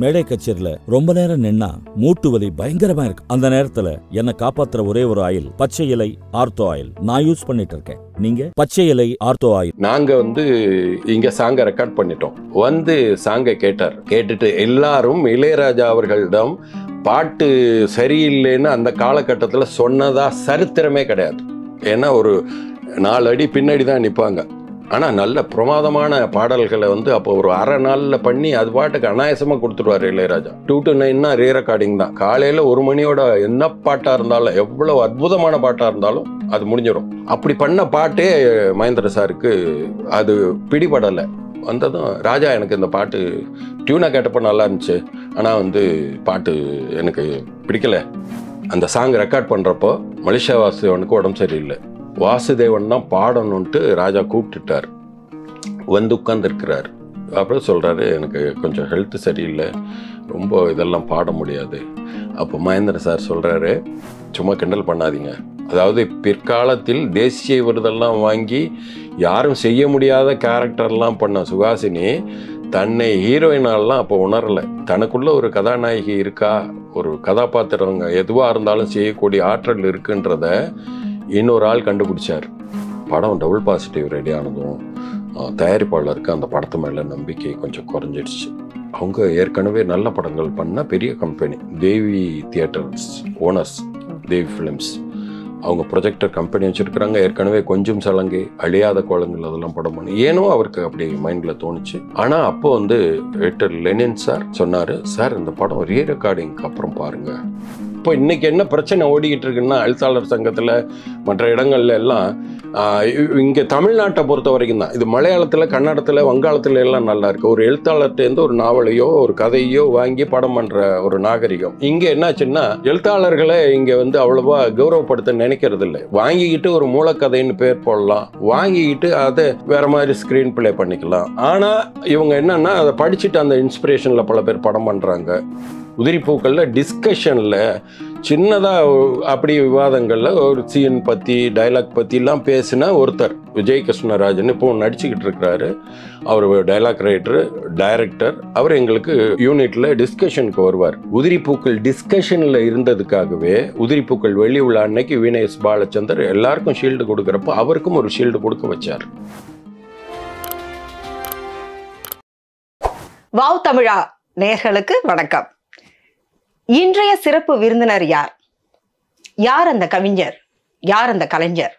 மேடை கச்சேரியில ரொம்ப நேரம் நின்னா மூட்டு வலி பயங்கரமா இருக்கு அந்த நேரத்துல என்ன காப்பாத்துற ஒரே ஒரு ஆயில் பச்சை இலை ஆர்த்தோ ஆயில் நான் யூஸ் பண்ணிட்டு இருக்கேன் நீங்க பச்சை இலை ஆர்த்தோ ஆயில் நாங்க வந்து இங்க சாங்க ரெக்கார்ட் பண்ணிட்டோம் வந்து சாங்க கேட்டார் கேட்டுட்டு எல்லாரும் இளையராஜா அவர்களிடம் பாட்டு சரியில்லைன்னு அந்த காலகட்டத்தில் சொன்னதா சரித்திரமே கிடையாது ஏன்னா ஒரு நாலு அடி பின்னாடி தான் நிற்பாங்க ஆனால் நல்ல பிரமாதமான பாடல்களை வந்து அப்போ ஒரு அரை நாளில் பண்ணி அது பாட்டுக்கு அனாயசமாக கொடுத்துருவார் இளையராஜா டூ டு நைன்னா ரீ ரெக்கார்டிங் தான் காலையில் ஒரு மணியோட என்ன பாட்டாக இருந்தாலும் எவ்வளோ அற்புதமான பாட்டாக இருந்தாலும் அது முடிஞ்சிடும் அப்படி பண்ண பாட்டே மகேந்திர சாருக்கு அது பிடிபடலை வந்ததும் ராஜா எனக்கு இந்த பாட்டு டியூனாக கேட்டப்போ நல்லா இருந்துச்சு ஆனால் வந்து பாட்டு எனக்கு பிடிக்கலை அந்த சாங் ரெக்கார்ட் பண்ணுறப்போ மலேசியாவாசியவனுக்கு உடம்பு சரியில்லை வாசுதேவன் தான் பாடணுன்ட்டு ராஜா கூப்பிட்டுட்டார் வந்து உட்காந்துருக்கிறார் அப்புறம் சொல்கிறாரு எனக்கு கொஞ்சம் ஹெல்த்து சரியில்லை ரொம்ப இதெல்லாம் பாட முடியாது அப்போ மகேந்திர சார் சொல்கிறாரு சும்மா கிண்டல் பண்ணாதீங்க அதாவது பிற்காலத்தில் தேசிய விருதெல்லாம் வாங்கி யாரும் செய்ய முடியாத கேரக்டர்லாம் பண்ண சுகாசினி தன்னை ஹீரோயினாலலாம் அப்போ உணரலை தனக்குள்ளே ஒரு கதாநாயகி இருக்கா ஒரு கதாபாத்திரங்க எதுவாக இருந்தாலும் செய்யக்கூடிய ஆற்றல் இருக்குன்றத இன்னொரு ஆள் கண்டுபிடிச்சார் படம் டபுள் பாசிட்டிவ் ரெடி ஆனதும் தயாரிப்பாளருக்கு அந்த படத்து மேலே நம்பிக்கை கொஞ்சம் குறைஞ்சிடுச்சு அவங்க ஏற்கனவே நல்ல படங்கள் பண்ண பெரிய company Devi theatres owners Devi films அவங்க ப்ரொஜெக்டர் கம்பெனி வச்சுருக்குறாங்க ஏற்கனவே கொஞ்சம் சலங்கை அழியாத குழந்தைகள் அதெல்லாம் படம் பண்ணி ஏனோ அவருக்கு அப்படி மைண்டில் தோணுச்சு ஆனால் அப்போ வந்து எட்டர் லெனின் சார் சொன்னார் சார் இந்த படம் ரீ ரெக்கார்டிங்க்கு அப்புறம் பாருங்கள் இப்போ இன்னைக்கு என்ன பிரச்சனை ஓடிக்கிட்டு இருக்குன்னா எழுத்தாளர் சங்கத்தில் மற்ற இடங்கள்ல எல்லாம் இங்கே தமிழ்நாட்டை பொறுத்த வரைக்கும் தான் இது மலையாளத்தில் கன்னடத்தில் வங்காளத்தில் எல்லாம் நல்லா இருக்கு ஒரு எழுத்தாளர்கிட்டேருந்து ஒரு நாவலையோ ஒரு கதையோ வாங்கி படம் பண்ணுற ஒரு நாகரிகம் இங்கே என்னாச்சுன்னா எழுத்தாளர்களை இங்கே வந்து அவ்வளோவா கௌரவப்படுத்த நினைக்கிறது இல்லை வாங்கிக்கிட்டு ஒரு மூலக்கதைன்னு பேர் போடலாம் வாங்கிக்கிட்டு அதை வேற மாதிரி ஸ்க்ரீன் பிளே பண்ணிக்கலாம் ஆனால் இவங்க என்னன்னா அதை படிச்சுட்டு அந்த இன்ஸ்பிரேஷனில் பல பேர் படம் பண்ணுறாங்க உதிரிப்பூக்களில் டிஸ்கஷனில் சின்னதாக அப்படி விவாதங்களில் ஒரு சீன் பற்றி டைலாக் பற்றிலாம் பேசின ஒருத்தர் விஜய் கிருஷ்ணராஜன் இப்போ நடிச்சுக்கிட்டு இருக்கிறாரு அவர் டைலாக் ரைட்டர் டைரக்டர் அவர் எங்களுக்கு யூனிட்டில் டிஸ்கஷனுக்கு வருவார் உதிரிப்பூக்கள் டிஸ்கஷனில் இருந்ததுக்காகவே உதிரிப்பூக்கள் வெளி உள்ள அன்னைக்கு வினேஷ் பாலச்சந்தர் எல்லாருக்கும் ஷீல்டு கொடுக்குறப்போ அவருக்கும் ஒரு ஷீல்டு கொடுக்க வச்சார் வாவ் தமிழா நேர்களுக்கு வணக்கம் இன்றைய சிறப்பு விருந்தினர் யார் யார் அந்த கவிஞர் யார் அந்த கலைஞர்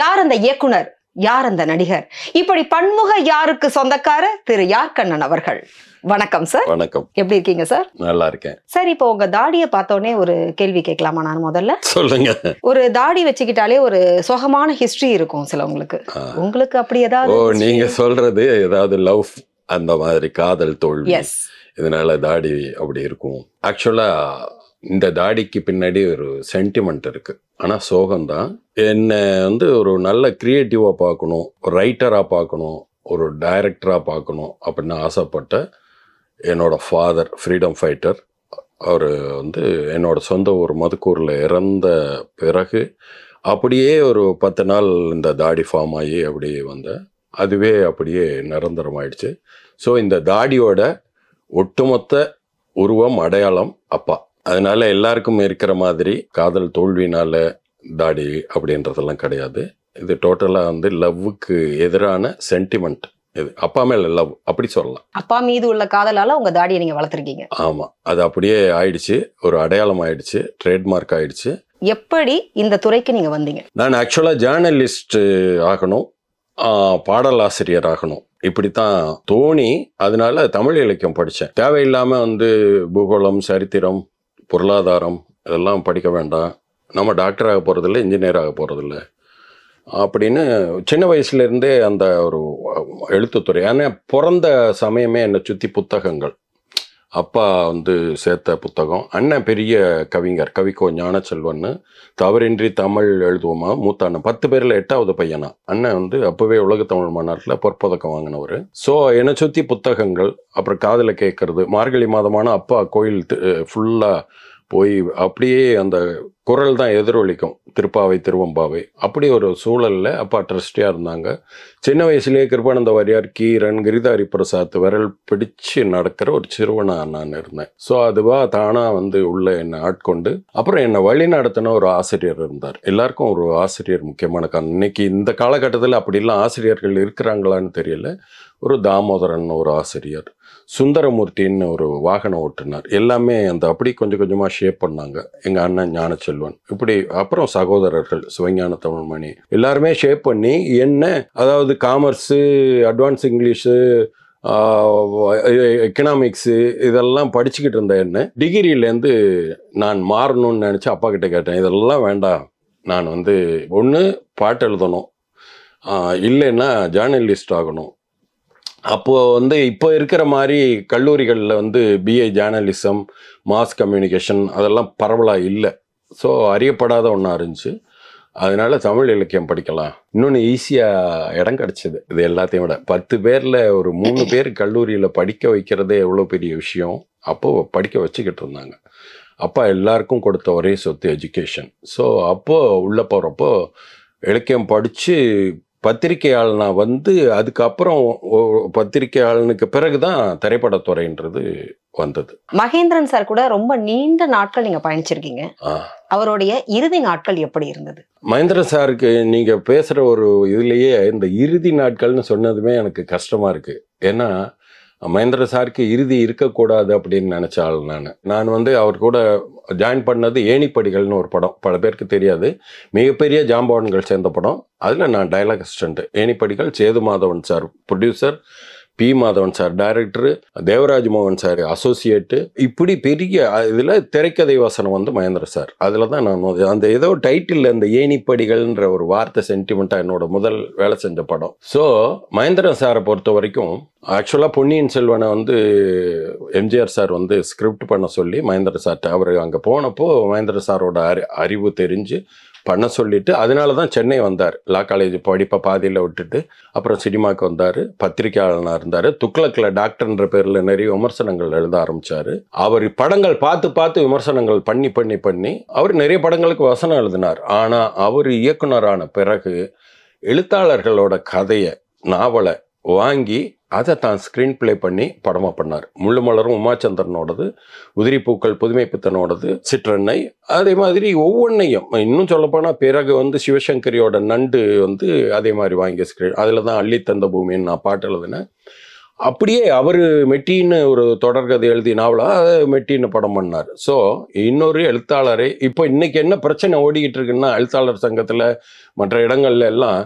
யார் அந்த இயக்குனர் யார் அந்த நடிகர் இப்படி பன்முக யாருக்கு சொந்தக்கார திரு யார் கண்ணன் அவர்கள் வணக்கம் சார் வணக்கம் எப்படி இருக்கீங்க சார் நல்லா இருக்கேன் சார் இப்போ உங்க தாடியை பார்த்தோன்னே ஒரு கேள்வி கேட்கலாமா நான் முதல்ல சொல்லுங்க ஒரு தாடி வச்சுக்கிட்டாலே ஒரு சுகமான ஹிஸ்டரி இருக்கும் சில உங்களுக்கு அப்படி ஏதாவது நீங்க சொல்றது ஏதாவது லவ் அந்த மாதிரி காதல் தோல்வி எஸ் இதனால் தாடி அப்படி இருக்கும் ஆக்சுவலாக இந்த தாடிக்கு பின்னாடி ஒரு சென்டிமெண்ட் இருக்குது ஆனால் சோகம்தான் என்னை வந்து ஒரு நல்ல க்ரியேட்டிவாக பார்க்கணும் ஒரு ரைட்டராக பார்க்கணும் ஒரு டைரக்டராக பார்க்கணும் அப்படின்னு ஆசைப்பட்ட என்னோடய ஃபாதர் ஃப்ரீடம் ஃபைட்டர் அவர் வந்து என்னோட சொந்த ஊர் மதுக்கூரில் இறந்த பிறகு அப்படியே ஒரு பத்து நாள் இந்த தாடி ஃபார்ம் ஆகி அப்படியே வந்தேன் அதுவே அப்படியே நிரந்தரம் ஆயிடுச்சு ஸோ இந்த தாடியோட ஒட்டுமொத்த உருவம் அடையாளம் அப்பா அதனால எல்லாருக்கும் இருக்கிற மாதிரி காதல் தோல்வினால தாடி அப்படின்றதெல்லாம் கிடையாது இது டோட்டலாக வந்து லவ்வுக்கு எதிரான சென்டிமெண்ட் இது அப்பா மேல லவ் அப்படி சொல்லலாம் அப்பா மீது உள்ள காதலால உங்க தாடியை நீங்க வளர்த்துருக்கீங்க ஆமா அது அப்படியே ஆயிடுச்சு ஒரு அடையாளம் ஆயிடுச்சு ட்ரேட்மார்க் ஆயிடுச்சு எப்படி இந்த துறைக்கு நீங்க வந்தீங்க நான் ஆக்சுவலா ஜேர்னலிஸ்ட் ஆகணும் பாடலாசிரியர் ஆகணும் இப்படித்தான் தோணி அதனால தமிழ் இலக்கியம் படித்தேன் தேவையில்லாமல் வந்து பூகோளம் சரித்திரம் பொருளாதாரம் இதெல்லாம் படிக்க வேண்டாம் நம்ம டாக்டர் ஆக போகிறதில்ல இன்ஜினியர் ஆக போகிறதில்ல அப்படின்னு சின்ன வயசுலேருந்தே அந்த ஒரு எழுத்துத்துறை ஏன்னா பிறந்த சமயமே என்னை சுற்றி புத்தகங்கள் அப்பா வந்து சேர்த்த புத்தகம் அண்ணன் பெரிய கவிஞர் கவிக்கோ செல்வன்னு தவறின்றி தமிழ் எழுதுவோமா மூத்த அண்ணன் பத்து பேரில் எட்டாவது பையனா அண்ணன் வந்து அப்போவே உலக தமிழ் மாநாட்டில் பொற்பதக்கம் வாங்கினவர் ஸோ என்னை சுற்றி புத்தகங்கள் அப்புறம் காதில் கேட்கறது மார்கழி மாதமான அப்பா கோயில் ஃபுல்லாக போய் அப்படியே அந்த குரல் தான் எதிரொலிக்கும் திருப்பாவை திருவம்பாவை அப்படி ஒரு சூழலில் அப்பா ட்ரஸ்டியாக இருந்தாங்க சின்ன வயசுலேயே கிருபானந்த வாரியார் கீரன் கிரிதாரி பிரசாத் விரல் பிடிச்சு நடக்கிற ஒரு சிறுவனாக நான் இருந்தேன் ஸோ அதுவாக தானாக வந்து உள்ளே என்னை ஆட்கொண்டு அப்புறம் என்னை வழி நடத்தின ஒரு ஆசிரியர் இருந்தார் எல்லாருக்கும் ஒரு ஆசிரியர் முக்கியமான காரணம் இன்னைக்கு இந்த காலகட்டத்தில் அப்படிலாம் ஆசிரியர்கள் இருக்கிறாங்களான்னு தெரியல ஒரு தாமோதரன் ஒரு ஆசிரியர் சுந்தரமூர்த்தின்னு ஒரு வாகனம் ஓட்டுனார் எல்லாமே அந்த அப்படி கொஞ்சம் கொஞ்சமாக ஷேப் பண்ணாங்க எங்கள் அண்ணன் ஞானச்செல்வன் இப்படி அப்புறம் சகோதரர்கள் சிவஞான தமிழ்மணி எல்லாருமே ஷேப் பண்ணி என்ன அதாவது காமர்ஸு அட்வான்ஸ் இங்கிலீஷு எக்கனாமிக்ஸு இதெல்லாம் படிச்சுக்கிட்டு இருந்த என்ன டிகிரியிலேருந்து நான் மாறணும்னு நினச்சி அப்பா கிட்ட கேட்டேன் இதெல்லாம் வேண்டாம் நான் வந்து ஒன்று பாட்டு எழுதணும் இல்லைன்னா ஜேர்னலிஸ்ட் ஆகணும் அப்போது வந்து இப்போ இருக்கிற மாதிரி கல்லூரிகளில் வந்து பிஏ ஜேர்னலிசம் மாஸ் கம்யூனிகேஷன் அதெல்லாம் பரவலாக இல்லை ஸோ அறியப்படாத ஒன்றா இருந்துச்சு அதனால் தமிழ் இலக்கியம் படிக்கலாம் இன்னொன்று ஈஸியாக இடம் கிடச்சிது இது எல்லாத்தையும் விட பத்து பேரில் ஒரு மூணு பேர் கல்லூரியில் படிக்க வைக்கிறதே எவ்வளோ பெரிய விஷயம் அப்போது படிக்க வச்சுக்கிட்டு இருந்தாங்க அப்பா எல்லாருக்கும் கொடுத்த ஒரே சொத்து எஜுகேஷன் ஸோ அப்போது உள்ளே போகிறப்போ இலக்கியம் படித்து பத்திரிகையாளனா வந்து அதுக்கப்புறம் பத்திரிகையாளனுக்கு பிறகுதான் திரைப்படத்துறைன்றது வந்தது மகேந்திரன் சார் கூட ரொம்ப நீண்ட நாட்கள் நீங்க பயணிச்சிருக்கீங்க அவருடைய இறுதி நாட்கள் எப்படி இருந்தது மகேந்திரன் சாருக்கு நீங்க பேசுற ஒரு இதுலயே இந்த இறுதி நாட்கள்னு சொன்னதுமே எனக்கு கஷ்டமா இருக்கு ஏன்னா மகேந்திர சாருக்கு இறுதி இருக்கக்கூடாது அப்படின்னு நினச்சாள் நான் நான் வந்து அவர் கூட ஜாயின் பண்ணது ஏணிப்படிகள்னு ஒரு படம் பல பேருக்கு தெரியாது மிகப்பெரிய ஜாம்பவான்கள் சேர்ந்த படம் அதில் நான் dialogue assistant Enippadigal Sethu Madhavan sir producer P Madhavan sir director Devaraj மோகன் சார் அசோசியேட்டு இப்படி பெரிய இதில் திரைக்கதை வசனம் வந்து மகேந்திர சார் அதில் தான் நான் அந்த ஏதோ டைட்டில் அந்த ஏணிப்படிகள்ன்ற ஒரு வார்த்தை சென்டிமெண்ட்டாக என்னோட முதல் வேலை செஞ்ச படம் ஸோ மகேந்திரன் சாரை பொறுத்த வரைக்கும் ஆக்சுவலாக பொன்னியின் செல்வனை வந்து எம்ஜிஆர் சார் வந்து ஸ்கிரிப்ட் பண்ண சொல்லி மகேந்திர சார்கிட்ட அவர் அங்கே போனப்போ மகேந்திர சாரோட அறி அறிவு தெரிஞ்சு பண்ண சொல்லிட்டு அதனால தான் சென்னை வந்தார் லா காலேஜ் படிப்பை பாதியில் விட்டுட்டு அப்புறம் சினிமாவுக்கு வந்தார் பத்திரிகையாளனாக இருந்தார் துக்ளக்கில் டாக்டர்ன்ற பேரில் நிறைய விமர்சனங்கள் எழுத ஆரம்பித்தார் அவர் படங்கள் பார்த்து பார்த்து விமர்சனங்கள் பண்ணி பண்ணி பண்ணி அவர் நிறைய படங்களுக்கு வசனம் எழுதினார் ஆனால் அவர் இயக்குனரான பிறகு எழுத்தாளர்களோட கதையை நாவலை வாங்கி அதை தான் ஸ்க்ரீன் பிளே பண்ணி படமாக பண்ணார் முள்ளு மலரும் உமாச்சந்திரனோடது உதிரி பூக்கள் புதுமை பித்தனோடது சிற்றெண்ணெய் அதே மாதிரி ஒவ்வொன்றையும் இன்னும் சொல்லப்போனால் பிறகு வந்து சிவசங்கரியோட நண்டு வந்து அதே மாதிரி வாங்கிய ஸ்க்ரீன் அதில் தான் அள்ளி தந்த பூமின்னு நான் பாட்டு எழுதினேன் அப்படியே அவர் மெட்டின்னு ஒரு தொடர்கதை எழுதி நாவலாக அதை மெட்டின்னு படம் பண்ணார் ஸோ இன்னொரு எழுத்தாளரே இப்போ இன்றைக்கி என்ன பிரச்சனை ஓடிக்கிட்டு இருக்குன்னா எழுத்தாளர் சங்கத்தில் மற்ற இடங்கள்ல எல்லாம்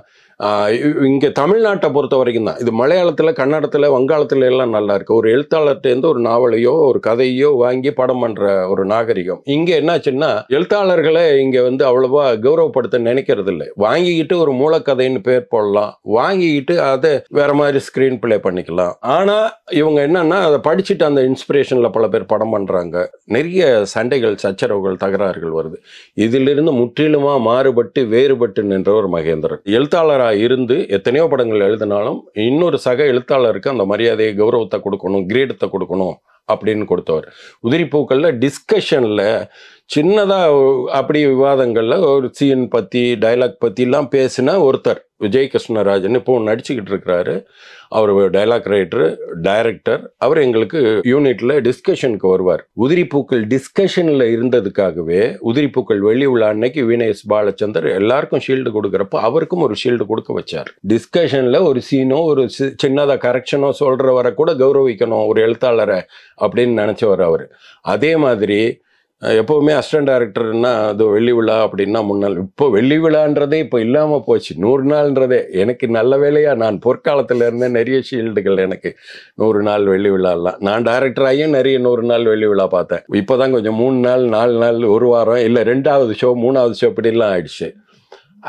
இங்கே தமிழ்நாட்டை பொறுத்த வரைக்கும் தான் இது மலையாளத்தில் கன்னடத்தில் வங்காளத்தில் எல்லாம் நல்லா இருக்குது ஒரு எழுத்தாளர்கிட்டேருந்து ஒரு நாவலையோ ஒரு கதையோ வாங்கி படம் பண்ணுற ஒரு நாகரிகம் இங்கே என்னாச்சுன்னா எழுத்தாளர்களை இங்கே வந்து அவ்வளோவா கௌரவப்படுத்த நினைக்கிறது இல்லை வாங்கிக்கிட்டு ஒரு மூலக்கதைன்னு பேர் போடலாம் வாங்கிக்கிட்டு அதை வேற மாதிரி ஸ்க்ரீன் பிளே பண்ணிக்கலாம் ஆனால் இவங்க என்னன்னா அதை படிச்சுட்டு அந்த இன்ஸ்பிரேஷனில் பல பேர் படம் பண்ணுறாங்க நிறைய சண்டைகள் சச்சரவுகள் தகராறுகள் வருது இதிலிருந்து முற்றிலுமாக மாறுபட்டு வேறுபட்டு நின்ற ஒரு மகேந்திரன் எழுத்தாளர் எழுத்தாளராக இருந்து எத்தனையோ படங்கள் எழுதினாலும் இன்னொரு சக எழுத்தாளருக்கு அந்த மரியாதையை கௌரவத்தை கொடுக்கணும் கிரேடத்தை கொடுக்கணும் அப்படின்னு கொடுத்தவர் உதிரிப்பூக்களில் டிஸ்கஷனில் சின்னதாக அப்படி விவாதங்களில் ஒரு சீன் பற்றி டைலாக் பற்றிலாம் பேசினா ஒருத்தர் விஜய் கிருஷ்ணராஜன் இப்போ நடிச்சுக்கிட்டு இருக்கிறாரு அவர் டைலாக் ரைட்டரு டைரக்டர் அவர் எங்களுக்கு யூனிட்டில் டிஸ்கஷனுக்கு வருவார் உதிரிப்பூக்கள் டிஸ்கஷனில் இருந்ததுக்காகவே உதிரிப்பூக்கள் வெளி உள்ள அன்னைக்கு வினேஷ் பாலச்சந்தர் எல்லாருக்கும் ஷீல்டு கொடுக்குறப்ப அவருக்கும் ஒரு ஷீல்டு கொடுக்க வச்சார் டிஸ்கஷனில் ஒரு சீனோ ஒரு சின்னதாக கரெக்ஷனோ சொல்கிறவரை கூட கௌரவிக்கணும் ஒரு எழுத்தாளரை அப்படின்னு நினச்சவர் அவர் அதே மாதிரி எப்போவுமே அசிஸ்டன்ட் டேரக்டர்னா அது வெள்ளி விழா அப்படின்னா முன்னாள் இப்போ வெள்ளி விழான்றதே இப்போ இல்லாமல் போச்சு நூறு நாள்ன்றதே எனக்கு நல்ல வேலையாக நான் பொற்காலத்தில் இருந்தே நிறைய ஷீல்டுகள் எனக்கு நூறு நாள் வெள்ளி விழாலாம் நான் டேரக்டராகியும் நிறைய நூறு நாள் வெள்ளி விழா பார்த்தேன் இப்போ தான் கொஞ்சம் மூணு நாள் நாலு நாள் ஒரு வாரம் இல்லை ரெண்டாவது ஷோ மூணாவது ஷோ இப்படிலாம் ஆயிடுச்சு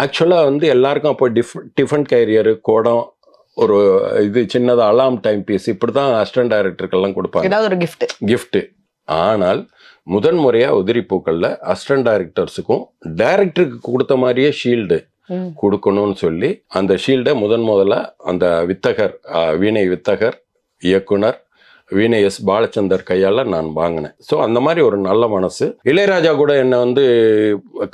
ஆக்சுவலாக வந்து எல்லாருக்கும் அப்போ டிஃப் டிஃபன் கேரியரு கோடம் ஒரு இது சின்னதாக அலாம் டைம் பீஸ் இப்படி தான் அசிஸ்டன்ட் டேரக்டருக்கெல்லாம் கொடுப்பாங்க ஏதாவது ஒரு கிஃப்ட் கிஃப்ட்டு ஆனால் முதன் முறையாக உதிரி பூக்களில் அசிஸ்டன்ட் டைரக்டர்ஸுக்கும் டைரக்டருக்கு கொடுத்த மாதிரியே ஷீல்டு கொடுக்கணும்னு சொல்லி அந்த ஷீல்டை முதன் முதல்ல அந்த வித்தகர் வீணை வித்தகர் இயக்குனர் வீணை எஸ் பாலச்சந்தர் கையால் நான் வாங்கினேன் ஸோ அந்த மாதிரி ஒரு நல்ல மனசு இளையராஜா கூட என்னை வந்து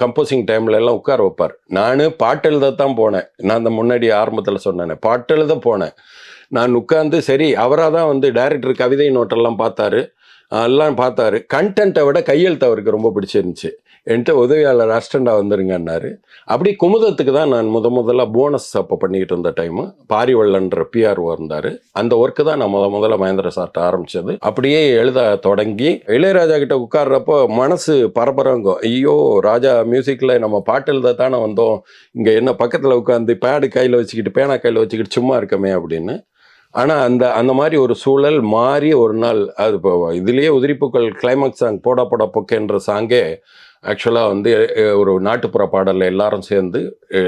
கம்போசிங் டைம்ல எல்லாம் உட்கார வைப்பார் நான் பாட்டு எழுத தான் போனேன் நான் அந்த முன்னாடி ஆரம்பத்தில் சொன்னேன் பாட்டு எழுத போனேன் நான் உட்காந்து சரி அவராக தான் வந்து டைரக்டர் கவிதை நோட்டெல்லாம் பார்த்தாரு எல்லாம் பார்த்தாரு கண்டென்ட்டை விட கையெழுத்து அவருக்கு ரொம்ப பிடிச்சிருந்துச்சு என்கிட்ட உதவியாளர் அஸ்டண்டாக வந்துருங்கன்னாரு அப்படி குமுதத்துக்கு தான் நான் முத முதல்ல போனஸ் அப்போ பண்ணிக்கிட்டு இருந்த டைமு பாரிவள்ளன்ற பிஆர்ஓ இருந்தார் அந்த ஒர்க்கு தான் நான் முத முதல்ல மகேந்திர சார்ட்ட ஆரம்பித்தது அப்படியே எழுத தொடங்கி இளையராஜா கிட்ட உட்கார்றப்போ மனசு பரபரங்கும் ஐயோ ராஜா மியூசிக்கில் நம்ம பாட்டு எழுத தானே வந்தோம் இங்கே என்ன பக்கத்தில் உட்காந்து பேடு கையில் வச்சுக்கிட்டு பேனா கையில் வச்சுக்கிட்டு சும்மா இருக்கமே அப்படின்னு ஆனால் அந்த அந்த மாதிரி ஒரு சூழல் மாறி ஒரு நாள் அது இப்போ இதுலேயே உதிரிப்புக்கள் கிளைமேக்ஸ் சாங் போடா போட பொக்கேன்ற சாங்கே ஆக்சுவலாக வந்து ஒரு நாட்டுப்புற பாடலில் எல்லாரும் சேர்ந்து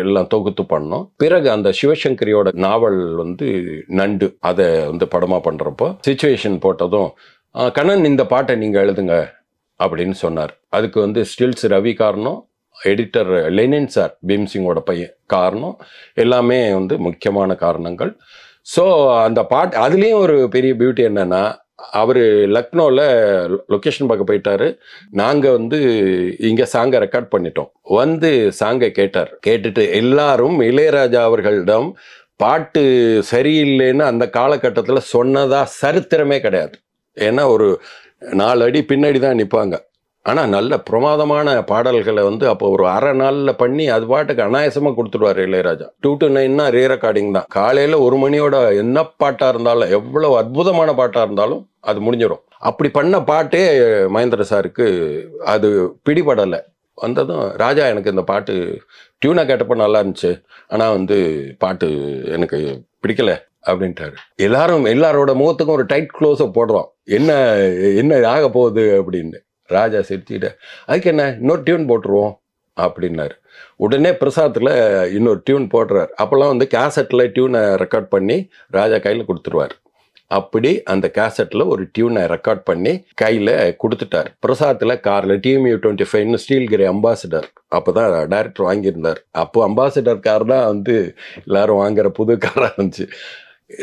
எல்லாம் தொகுத்து பண்ணோம் பிறகு அந்த சிவசங்கரியோட நாவல் வந்து நண்டு அதை வந்து படமாக பண்ணுறப்போ சுச்சுவேஷன் போட்டதும் கண்ணன் இந்த பாட்டை நீங்கள் எழுதுங்க அப்படின்னு சொன்னார் அதுக்கு வந்து ஸ்டில்ஸ் ரவி காரணம் எடிட்டர் லெனின் சார் பீம்சிங்கோட பையன் காரணம் எல்லாமே வந்து முக்கியமான காரணங்கள் ஸோ அந்த பாட்டு அதுலேயும் ஒரு பெரிய பியூட்டி என்னென்னா அவர் லக்னோவில் லொக்கேஷன் பார்க்க போயிட்டாரு நாங்கள் வந்து இங்கே சாங்கை ரெக்கார்ட் பண்ணிட்டோம் வந்து சாங்கை கேட்டார் கேட்டுட்டு எல்லாரும் இளையராஜா அவர்களிடம் பாட்டு சரியில்லைன்னு அந்த காலகட்டத்தில் சொன்னதாக சரித்திரமே கிடையாது ஏன்னா ஒரு நாலு அடி பின்னாடி தான் நிற்பாங்க ஆனால் நல்ல பிரமாதமான பாடல்களை வந்து அப்போ ஒரு அரை நாளில் பண்ணி அது பாட்டுக்கு அனாயசமாக கொடுத்துடுவார் இளையராஜா டூ டு நைன்னா ரீ ரெக்கார்டிங் தான் காலையில் ஒரு மணியோட என்ன பாட்டாக இருந்தாலும் எவ்வளோ அற்புதமான பாட்டாக இருந்தாலும் அது முடிஞ்சிடும் அப்படி பண்ண பாட்டே மகேந்திர சாருக்கு அது பிடிபடலை வந்ததும் ராஜா எனக்கு இந்த பாட்டு டியூனாக கேட்டப்போ நல்லா இருந்துச்சு ஆனால் வந்து பாட்டு எனக்கு பிடிக்கலை அப்படின்ட்டாரு எல்லாரும் எல்லாரோட முகத்துக்கும் ஒரு டைட் க்ளோஸை போடுறோம் என்ன என்ன ஆக போகுது அப்படின்னு ராஜா சிரிச்சுக்கிட்ட அதுக்கு என்ன இன்னொரு டியூன் போட்டுருவோம் அப்படின்னாரு உடனே பிரசாத்தில் இன்னொரு டியூன் போடுறார் அப்போல்லாம் வந்து கேசட்டில் டியூனை ரெக்கார்ட் பண்ணி ராஜா கையில் கொடுத்துருவார் அப்படி அந்த கேசட்டில் ஒரு டியூனை ரெக்கார்ட் பண்ணி கையில் கொடுத்துட்டார் பிரசாத்தில் காரில் யூ டுவெண்ட்டி ஃபைவ்னு ஸ்டீல் கிரே அம்பாசிடர் அப்போ தான் டேரக்டர் வாங்கியிருந்தார் அப்போது அம்பாசிடர் கார் தான் வந்து எல்லோரும் வாங்குகிற புது காராக இருந்துச்சு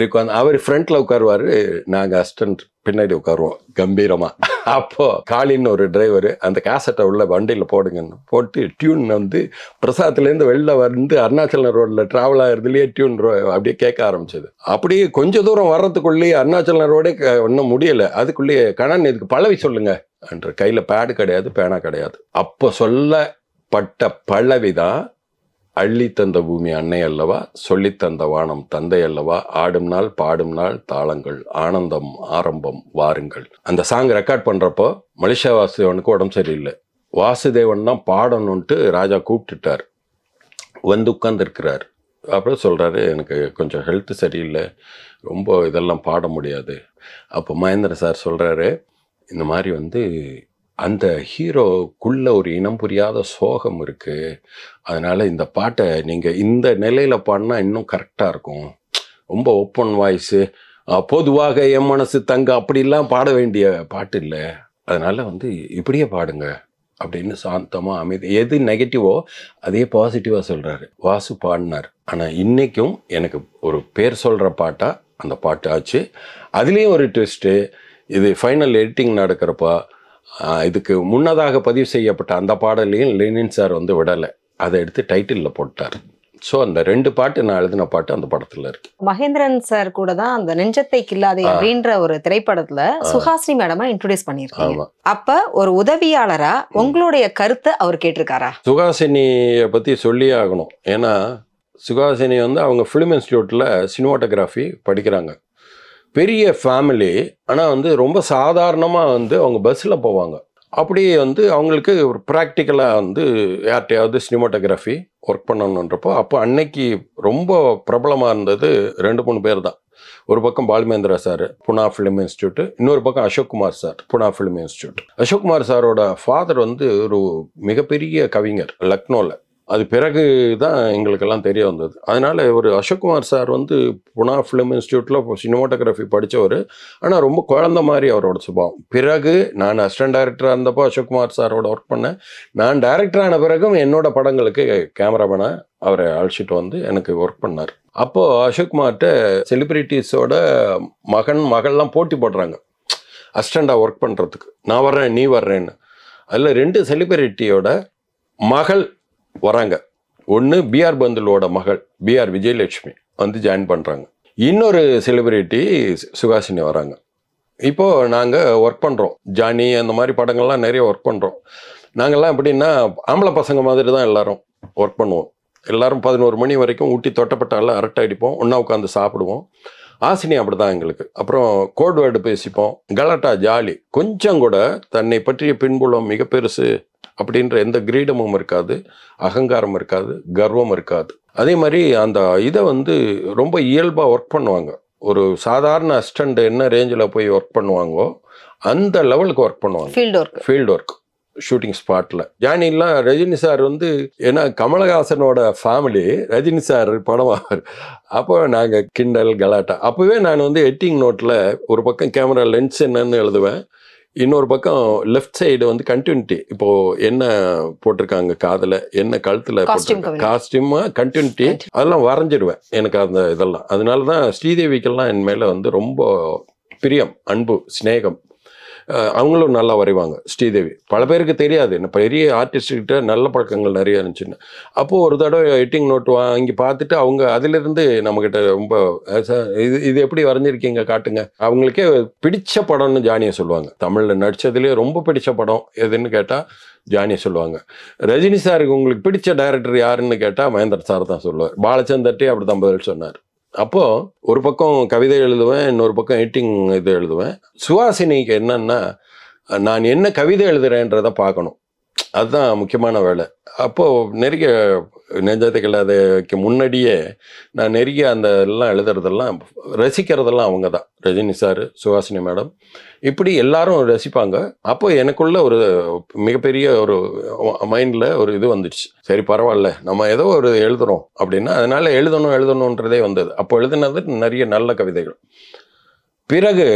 உட்காந்து அவர் ஃப்ரண்ட்ல உட்காருவாரு நாங்க அஸ்டன்ட் பின்னாடி உட்காருவோம் கம்பீரமா அப்போ காளின்னு ஒரு டிரைவர் அந்த கேசட்டை உள்ள வண்டியில் போடுங்கன்னு போட்டு டியூன் வந்து பிரசாத்லேருந்து வெளில வந்து அருணாச்சல ரோடில் ட்ராவல் ஆகிறதுலேயே டியூன் அப்படியே கேட்க ஆரம்பிச்சது அப்படியே கொஞ்சம் தூரம் வர்றதுக்குள்ளேயே அருணாச்சல ரோடே ஒன்றும் முடியலை அதுக்குள்ளேயே கணன் இதுக்கு பழவி சொல்லுங்க என்று கையில் பேடு கிடையாது பேனா கிடையாது அப்போ சொல்லப்பட்ட பழவி தான் அள்ளி தந்த பூமி அன்னை அல்லவா சொல்லித்தந்த வானம் தந்தை அல்லவா ஆடும் நாள் பாடும் நாள் தாளங்கள் ஆனந்தம் ஆரம்பம் வாருங்கள் அந்த சாங் ரெக்கார்ட் பண்ணுறப்போ மலேசியா வாசுதேவனுக்கு உடம்பு சரியில்லை வாசுதேவன் தான் பாடணுன்ட்டு ராஜா கூப்பிட்டுட்டார் வந்து உட்காந்துருக்கிறார் அப்புறம் சொல்கிறாரு எனக்கு கொஞ்சம் ஹெல்த்து சரியில்லை ரொம்ப இதெல்லாம் பாட முடியாது அப்போ மகேந்திர சார் சொல்கிறாரு இந்த மாதிரி வந்து அந்த ஹீரோக்குள்ள ஒரு இனம் புரியாத சோகம் இருக்குது அதனால் இந்த பாட்டை நீங்கள் இந்த நிலையில் பாடினா இன்னும் கரெக்டாக இருக்கும் ரொம்ப ஓப்பன் வாய்ஸு பொதுவாக என் மனசு தங்க அப்படிலாம் பாட வேண்டிய பாட்டு இல்லை அதனால் வந்து இப்படியே பாடுங்க அப்படின்னு சாந்தமாக அமைதி எது நெகட்டிவோ அதே பாசிட்டிவாக சொல்கிறாரு வாசு பாடினார் ஆனால் இன்றைக்கும் எனக்கு ஒரு பேர் சொல்கிற பாட்டாக அந்த பாட்டு ஆச்சு அதுலேயும் ஒரு ட்விஸ்ட்டு இது ஃபைனல் எடிட்டிங் நடக்கிறப்போ இதுக்கு முன்னதாக பதிவு செய்யப்பட்ட அந்த பாடலையும் லெனின் சார் வந்து விடலை அதை எடுத்து டைட்டிலில் போட்டார் ஸோ அந்த ரெண்டு பாட்டு நான் எழுதின பாட்டு அந்த படத்தில் இருக்கு மகேந்திரன் சார் கூட தான் அந்த நெஞ்சத்தை கில்லாதே அப்படின்ற ஒரு திரைப்படத்தில் சுஹாசினி மேடமா இன்ட்ரோடியூஸ் பண்ணியிருக்காங்க அப்ப ஒரு உதவியாளரா உங்களுடைய கருத்தை அவர் கேட்டிருக்காரா சுஹாசினியை பத்தி சொல்லி ஆகணும் ஏன்னா சுஹாசினி வந்து அவங்க ஃபிலிம் இன்ஸ்டியூட்டில் சினிமாட்டோகிராஃபி படிக்கிறாங்க பெரிய ஃபேமிலி ஆனால் வந்து ரொம்ப சாதாரணமாக வந்து அவங்க பஸ்ஸில் போவாங்க அப்படியே வந்து அவங்களுக்கு ஒரு ப்ராக்டிக்கலாக வந்து யார்கிட்டையாவது சினிமாட்டோகிராஃபி ஒர்க் பண்ணணுன்றப்போ அப்போ அன்னைக்கு ரொம்ப பிரபலமாக இருந்தது ரெண்டு மூணு பேர் தான் ஒரு பக்கம் Balu Mahendra sir Buna film institute இன்னொரு பக்கம் Ashok Kumar sir Buna film institute Ashok Kumar சாரோட ஃபாதர் வந்து ஒரு மிகப்பெரிய கவிஞர் லக்னோவில் அது பிறகு தான் எங்களுக்கெல்லாம் தெரிய வந்தது அதனால் ஒரு அசோக்குமார் சார் வந்து புனா ஃபிலிம் இன்ஸ்டியூட்டில் சினிமாட்டோகிராஃபி படித்தவர் ஆனால் ரொம்ப குழந்த மாதிரி அவரோட சுபாவம் பிறகு நான் அசிஸ்டன்ட் டைரக்டராக இருந்தப்போ அசோக்குமார் சாரோட ஒர்க் பண்ணேன் நான் டைரக்டரான பிறகும் என்னோட படங்களுக்கு கேமராமேனை அவரை அழைச்சிட்டு வந்து எனக்கு ஒர்க் பண்ணார் அப்போது அசோக்குமார்கிட்ட செலிப்ரிட்டிஸோட மகன் மகள்லாம் போட்டி போடுறாங்க அசிஸ்டண்டாக ஒர்க் பண்ணுறதுக்கு நான் வர்றேன் நீ வர்றேன்னு அதில் ரெண்டு செலிப்ரிட்டியோட மகள் வராங்க ஒன்று பிஆர் பந்துலோட மகள் பிஆர் விஜயலட்சுமி வந்து ஜாயின் பண்ணுறாங்க இன்னொரு செலிபிரிட்டி சுகாசினி வராங்க இப்போது நாங்கள் ஒர்க் பண்ணுறோம் ஜானி அந்த மாதிரி படங்கள்லாம் நிறைய ஒர்க் பண்ணுறோம் நாங்கள்லாம் எப்படின்னா ஆம்பளை பசங்க மாதிரி தான் எல்லோரும் ஒர்க் பண்ணுவோம் எல்லோரும் பதினோரு மணி வரைக்கும் ஊட்டி தொட்டப்பட்டாலும் அரட்டை அடிப்போம் ஒன்றா உட்காந்து சாப்பிடுவோம் ஆசினி அப்படி தான் எங்களுக்கு அப்புறம் கோட் வேர்டு பேசிப்போம் கலட்டா ஜாலி கொஞ்சம் கூட தன்னை பற்றிய பின்புலம் மிக பெருசு அப்படின்ற எந்த கிரீடமும் இருக்காது அகங்காரம் இருக்காது கர்வம் இருக்காது அதே மாதிரி அந்த இதை வந்து ரொம்ப இயல்பாக ஒர்க் பண்ணுவாங்க ஒரு சாதாரண அஸ்டண்ட் என்ன ரேஞ்சில் போய் ஒர்க் பண்ணுவாங்கோ அந்த லெவலுக்கு ஒர்க் பண்ணுவாங்க field work field work shooting ஸ்பாட்டில் ஜானிலாம் ரஜினி சார் வந்து ஏன்னா கமலஹாசனோட ஃபேமிலி ரஜினி சார் படம் அப்போ நாங்கள் கிண்டல் கலாட்டா அப்போவே நான் வந்து எட்டிங் நோட்டில் ஒரு பக்கம் கேமரா லென்ஸ் என்னன்னு எழுதுவேன் இன்னொரு பக்கம் லெஃப்ட் சைடு வந்து கண்டினியூட்டி இப்போ என்ன போட்டிருக்காங்க காதல என்ன கழுத்துல காஸ்டியூமா கண்டினியூட்டி அதெல்லாம் வரைஞ்சிடுவேன் எனக்கு அந்த இதெல்லாம் அதனால தான் ஸ்ரீதேவிக்கெல்லாம் என் மேல வந்து ரொம்ப பிரியம் அன்பு சிநேகம் அவங்களும் நல்லா வரைவாங்க ஸ்ரீதேவி பல பேருக்கு தெரியாது பெரிய ஆர்டிஸ்ட்கிட்ட நல்ல பழக்கங்கள் நிறையா இருந்துச்சுன்னு அப்போது ஒரு தடவை எட்டிங் நோட் வாங்கி பார்த்துட்டு அவங்க அதிலிருந்து நம்மக்கிட்ட ரொம்ப இது இது எப்படி வரைஞ்சிருக்கீங்க காட்டுங்க அவங்களுக்கே பிடிச்ச படம்னு ஜானியை சொல்லுவாங்க தமிழில் நடித்ததுலேயே ரொம்ப பிடிச்ச படம் எதுன்னு கேட்டால் ஜானியை சொல்லுவாங்க ரஜினி சாருக்கு உங்களுக்கு பிடிச்ச டைரக்டர் யாருன்னு கேட்டால் மகேந்திர சார் தான் சொல்லுவார் பாலச்சந்தர்ட்டே அப்படி தான் பதில் சொன்னார் அப்போது ஒரு பக்கம் கவிதை எழுதுவேன் இன்னொரு பக்கம் எடிட்டிங் இது எழுதுவேன் சுவாசினிக்கு என்னன்னா நான் என்ன கவிதை எழுதுறேன்றதை பார்க்கணும் அதுதான் முக்கியமான வேலை அப்போது நெருங்கிய நெஞ்சாத்திக் அதுக்கு முன்னாடியே நான் நெருங்கிய அந்த எல்லாம் எழுதுறதெல்லாம் ரசிக்கிறதெல்லாம் அவங்க தான் ரஜினி சார் சுஹாசினி மேடம் இப்படி எல்லாரும் ரசிப்பாங்க அப்போ எனக்குள்ள ஒரு மிகப்பெரிய ஒரு மைண்டில் ஒரு இது வந்துடுச்சு சரி பரவாயில்ல நம்ம ஏதோ ஒரு எழுதுகிறோம் அப்படின்னா அதனால் எழுதணும் எழுதணுன்றதே வந்தது அப்போ எழுதுனது நிறைய நல்ல கவிதைகள் பிறகு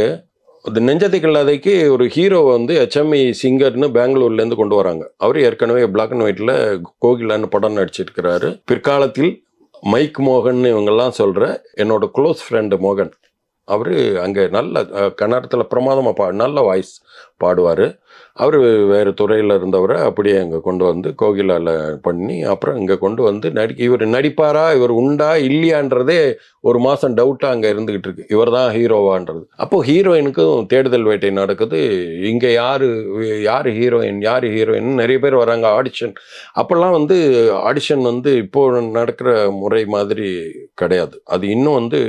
அது நெஞ்சத்தை கல்லாதைக்கு ஒரு ஹீரோ வந்து ஹெச்எம்ஐ சிங்கர்னு e பெங்களூர்லேருந்து கொண்டு வராங்க அவர் ஏற்கனவே பிளாக் அண்ட் ஒயிட்டில் கோகிலான்னு படம் நடிச்சிருக்கிறாரு பிற்காலத்தில் மைக் மோகன் இவங்கெல்லாம் சொல்கிற என்னோட க்ளோஸ் ஃப்ரெண்டு மோகன் அவர் அங்கே நல்ல கன்னடத்தில் பிரமாதமாக பா நல்ல வாய்ஸ் பாடுவார் அவர் வேறு துறையில் இருந்தவரை அப்படியே அங்கே கொண்டு வந்து கோகிலாவில் பண்ணி அப்புறம் இங்கே கொண்டு வந்து நடி இவர் நடிப்பாரா இவர் உண்டா இல்லையான்றதே ஒரு மாதம் டவுட்டாக அங்கே இருந்துக்கிட்டு இருக்கு இவர் தான் ஹீரோவான்றது அப்போது ஹீரோயினுக்கும் தேடுதல் வேட்டை நடக்குது இங்கே யார் யார் ஹீரோயின் யார் ஹீரோயின் நிறைய பேர் வராங்க ஆடிஷன் அப்போல்லாம் வந்து ஆடிஷன் வந்து இப்போது நடக்கிற முறை மாதிரி கிடையாது அது இன்னும் வந்து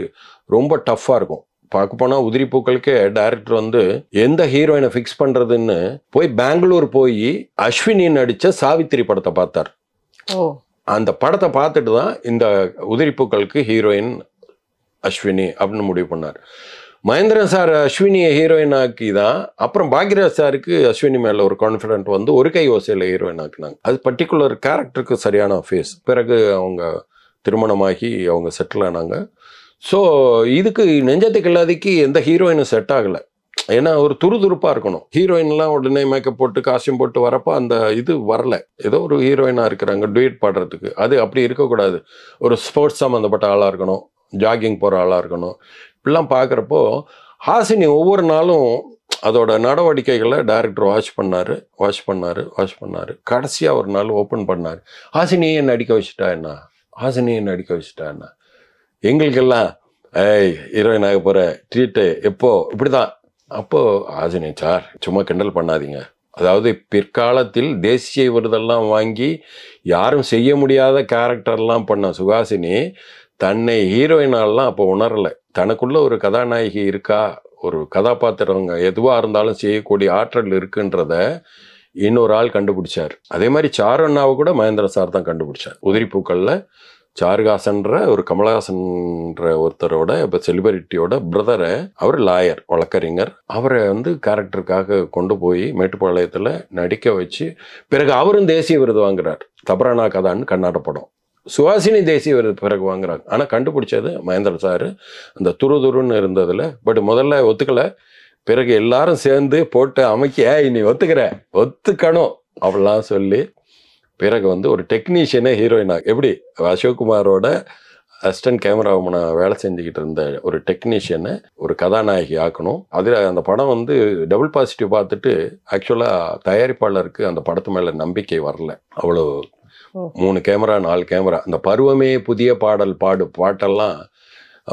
ரொம்ப டஃப்பாக இருக்கும் பார்க்க போனால் உதிரி பூக்களுக்கே டைரக்டர் வந்து எந்த ஹீரோயினை ஃபிக்ஸ் பண்ணுறதுன்னு போய் பெங்களூர் போய் அஸ்வினின்னு நடித்த சாவித்திரி படத்தை பார்த்தார் அந்த படத்தை பார்த்துட்டு தான் இந்த உதிரி பூக்களுக்கு ஹீரோயின் அஸ்வினி அப்படின்னு முடிவு பண்ணார் மகேந்திரன் சார் அஸ்வினியை ஹீரோயின் ஆக்கி தான் அப்புறம் பாக்யராஜ் சாருக்கு அஸ்வினி மேலே ஒரு கான்ஃபிடென்ட் வந்து ஒரு கை ஓசையில் ஹீரோயின் ஆக்கினாங்க அது பர்டிகுலர் கேரக்டருக்கு சரியான ஃபேஸ் பிறகு அவங்க திருமணமாகி அவங்க செட்டில் ஆனாங்க ஸோ இதுக்கு நெஞ்சத்தை கில்லாதிக்கு எந்த ஹீரோயினும் செட் ஆகலை ஏன்னா ஒரு துருதுருப்பாக இருக்கணும் ஹீரோயின்லாம் உடனே மேக்கப் போட்டு காஸ்டியூம் போட்டு வரப்போ அந்த இது வரல ஏதோ ஒரு ஹீரோயினாக இருக்கிறாங்க டுயட் பாடுறதுக்கு அது அப்படி இருக்கக்கூடாது ஒரு ஸ்போர்ட்ஸ் சம்மந்தப்பட்ட ஆளாக இருக்கணும் ஜாகிங் போகிற ஆளாக இருக்கணும் இப்படிலாம் பார்க்குறப்போ ஹாசினி ஒவ்வொரு நாளும் அதோட நடவடிக்கைகளை டேரக்டர் வாஷ் பண்ணார் வாட்ச் பண்ணார் வாஷ் பண்ணார் கடைசியாக ஒரு நாள் ஓப்பன் பண்ணார் ஹாசினியை நடிக்க வச்சுட்டா என்ன ஹாசினியை நடிக்க வச்சுட்டா என்ன எங்களுக்கெல்லாம் ஏய் ஹீரோயின் ஆக போகிற ட்ரீட்டு எப்போ இப்படி தான் அப்போது ஆசினி சார் சும்மா கிண்டல் பண்ணாதீங்க அதாவது பிற்காலத்தில் தேசிய விருதெல்லாம் வாங்கி யாரும் செய்ய முடியாத கேரக்டர்லாம் பண்ண சுகாசினி தன்னை ஹீரோயினாலெலாம் அப்போ உணரலை தனக்குள்ளே ஒரு கதாநாயகி இருக்கா ஒரு கதாபாத்திரங்க எதுவாக இருந்தாலும் செய்யக்கூடிய ஆற்றல் இருக்குன்றத இன்னொரு ஆள் கண்டுபிடிச்சார் அதே மாதிரி சாரண்ணாவை கூட மகேந்திர சார் தான் கண்டுபிடிச்சார் உதிரி பூக்களில் சாருகாசன்ற ஒரு கமலஹாசன்ற ஒருத்தரோட இப்போ செலிபிரிட்டியோட பிரதரை அவர் லாயர் வழக்கறிஞர் அவரை வந்து கேரக்டருக்காக கொண்டு போய் மேட்டுப்பாளையத்தில் நடிக்க வச்சு பிறகு அவரும் தேசிய விருது வாங்குறார் தபரானா கதான்னு கர்நாட படம் சுவாசினி தேசிய விருது பிறகு வாங்குறாங்க ஆனால் கண்டுபிடிச்சது மகேந்திர சாரு அந்த துரு துருன்னு இருந்ததில் பட் முதல்ல ஒத்துக்கலை பிறகு எல்லாரும் சேர்ந்து போட்டு அமைக்க இனி ஒத்துக்கிற ஒத்துக்கணும் அப்படிலாம் சொல்லி பிறகு வந்து ஒரு டெக்னீஷியனே ஹீரோயினாக எப்படி அசோக்குமாரோட அசிஸ்டன்ட் கேமராவுமனை வேலை செஞ்சுக்கிட்டு இருந்த ஒரு டெக்னீஷியனை ஒரு கதாநாயகி ஆக்கணும் அதில் அந்த படம் வந்து டபுள் பாசிட்டிவ் பார்த்துட்டு ஆக்சுவலாக தயாரிப்பாளருக்கு அந்த படத்து மேலே நம்பிக்கை வரல அவ்வளோ மூணு கேமரா நாலு கேமரா அந்த பருவமே புதிய பாடல் பாடு பாட்டெல்லாம்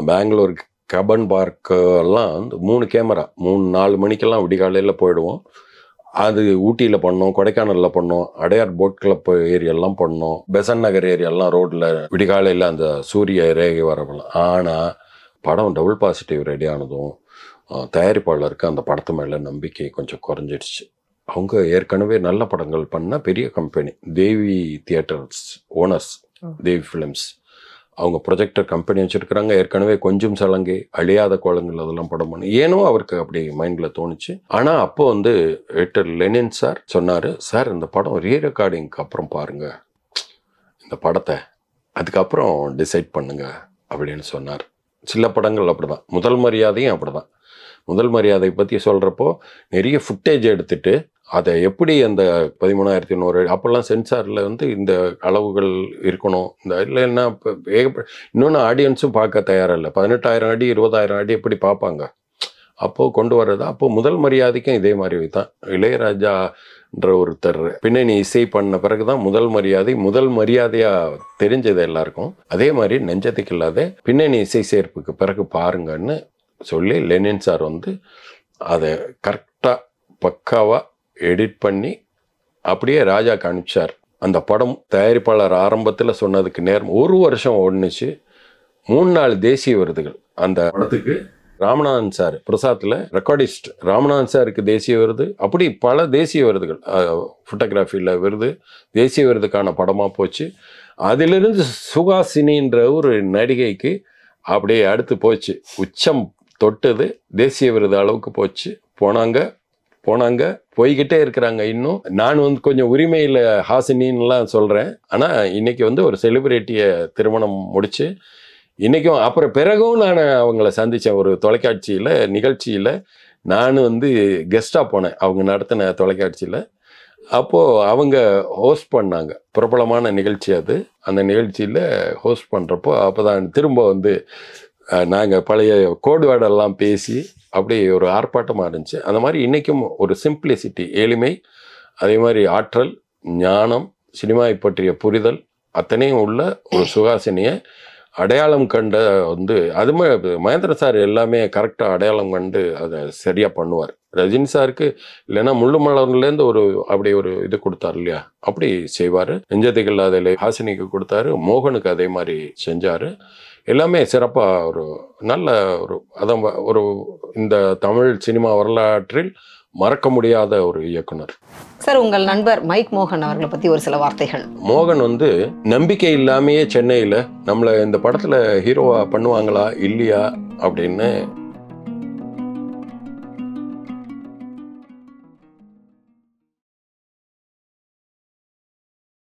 பெங்களூர் கபன் பார்க்கெல்லாம் வந்து மூணு கேமரா மூணு நாலு மணிக்கெல்லாம் விடிகாலையில் போயிடுவோம் அது ஊட்டியில் பண்ணோம் கொடைக்கானலில் பண்ணோம் அடையார் போட் கிளப் ஏரியெல்லாம் பண்ணோம் பெசன் நகர் ஏரியெல்லாம் ரோட்டில் விடிகாலையில் அந்த சூரிய ரேகை வரப்படலாம் ஆனால் படம் டபுள் பாசிட்டிவ் ரெடி ஆனதும் தயாரிப்பாளருக்கு அந்த படத்து மேலே நம்பிக்கை கொஞ்சம் குறைஞ்சிடுச்சு அவங்க ஏற்கனவே நல்ல படங்கள் பண்ண பெரிய company Devi theatres owners Devi films அவங்க ப்ரொஜெக்டர் கம்பெனி வச்சுருக்கிறாங்க ஏற்கனவே கொஞ்சம் சலங்கை அழியாத கோலங்கள் அதெல்லாம் படம் பண்ணு ஏனோ அவருக்கு அப்படி மைண்டில் தோணுச்சு ஆனால் அப்போ வந்து எட்டர் லெனின் சார் சொன்னார் சார் இந்த படம் ரீ ரெக்கார்டிங்க்கு அப்புறம் பாருங்கள் இந்த படத்தை அதுக்கப்புறம் டிசைட் பண்ணுங்க அப்படின்னு சொன்னார் சில படங்கள் அப்படி தான் முதல் மரியாதையும் அப்படி தான் முதல் மரியாதை பற்றி சொல்கிறப்போ நிறைய ஃபுட்டேஜ் எடுத்துட்டு அதை எப்படி அந்த பதிமூணாயிரத்தி நூறு அப்போல்லாம் சென்சாரில் வந்து இந்த அளவுகள் இருக்கணும் இந்த இல்லைன்னா இப்போ ஏகப்ப இன்னொன்று ஆடியன்ஸும் பார்க்க தயாரில்லை பதினெட்டாயிரம் அடி இருபதாயிரம் அடி எப்படி பார்ப்பாங்க அப்போது கொண்டு வர்றது அப்போது முதல் மரியாதைக்கும் இதே மாதிரி தான் இளையராஜான்ற ஒருத்தர் பின்னணி இசை பண்ண பிறகு தான் முதல் மரியாதை முதல் மரியாதையாக தெரிஞ்சது எல்லாருக்கும் அதே மாதிரி நெஞ்சத்துக்கு இல்லாத பின்னணி இசை சேர்ப்புக்கு பிறகு பாருங்கன்னு சொல்லி லெனின் சார் வந்து அதை கரெக்டாக பக்காவாக எடிட் பண்ணி அப்படியே ராஜா காமிச்சார் அந்த படம் தயாரிப்பாளர் ஆரம்பத்தில் சொன்னதுக்கு நேரம் ஒரு வருஷம் ஒன்றுச்சு மூணு நாலு தேசிய விருதுகள் அந்த படத்துக்கு ராமநாதன் சார் பிரசாத்தில் ரெக்கார்டிஸ்ட் ராமநாதன் சாருக்கு தேசிய விருது அப்படி பல தேசிய விருதுகள் ஃபோட்டோகிராஃபியில் விருது தேசிய விருதுக்கான படமாக போச்சு அதிலிருந்து சுகாசினின்ற ஒரு நடிகைக்கு அப்படியே அடுத்து போச்சு உச்சம் தொட்டது தேசிய விருது அளவுக்கு போச்சு போனாங்க போனாங்க போய்கிட்டே இருக்கிறாங்க இன்னும் நான் வந்து கொஞ்சம் உரிமையில் ஹாசினின்லாம் சொல்கிறேன் ஆனால் இன்றைக்கி வந்து ஒரு செலிப்ரிட்டியை திருமணம் முடித்து இன்றைக்கும் அப்புறம் பிறகும் நான் அவங்கள சந்தித்தேன் ஒரு தொலைக்காட்சியில் நிகழ்ச்சியில் நான் வந்து கெஸ்ட்டாக போனேன் அவங்க நடத்தின தொலைக்காட்சியில் அப்போது அவங்க ஹோஸ்ட் பண்ணாங்க பிரபலமான நிகழ்ச்சி அது அந்த நிகழ்ச்சியில் ஹோஸ்ட் பண்ணுறப்போ அப்போ தான் திரும்ப வந்து நாங்கள் பழைய கோடுவாடெல்லாம் பேசி அப்படியே ஒரு ஆர்ப்பாட்டமாக இருந்துச்சு அந்த மாதிரி இன்றைக்கும் ஒரு சிம்பிளிசிட்டி எளிமை அதே மாதிரி ஆற்றல் ஞானம் சினிமாவை பற்றிய புரிதல் அத்தனையும் உள்ள ஒரு சுகாசினியை அடையாளம் கண்ட வந்து அது மகேந்திர சார் எல்லாமே கரெக்டாக அடையாளம் கண்டு அதை சரியாக பண்ணுவார் ரஜினி சாருக்கு இல்லைன்னா முள்ளு மலர்லேருந்து ஒரு அப்படி ஒரு இது கொடுத்தார் இல்லையா அப்படி செய்வார் நெஞ்சதிகள் அதில் ஹாசினிக்கு கொடுத்தாரு மோகனுக்கு அதே மாதிரி செஞ்சார் எல்லாமே சிறப்பாக ஒரு நல்ல ஒரு அதை ஒரு இந்த தமிழ் சினிமா வரலாற்றில் மறக்க முடியாத ஒரு இயக்குனர் சார் உங்கள் நண்பர் மைக் மோகன் அவர்களை பற்றி ஒரு சில வார்த்தைகள் மோகன் வந்து நம்பிக்கை இல்லாமையே சென்னையில் நம்மளை இந்த படத்தில் ஹீரோவாக பண்ணுவாங்களா இல்லையா அப்படின்னு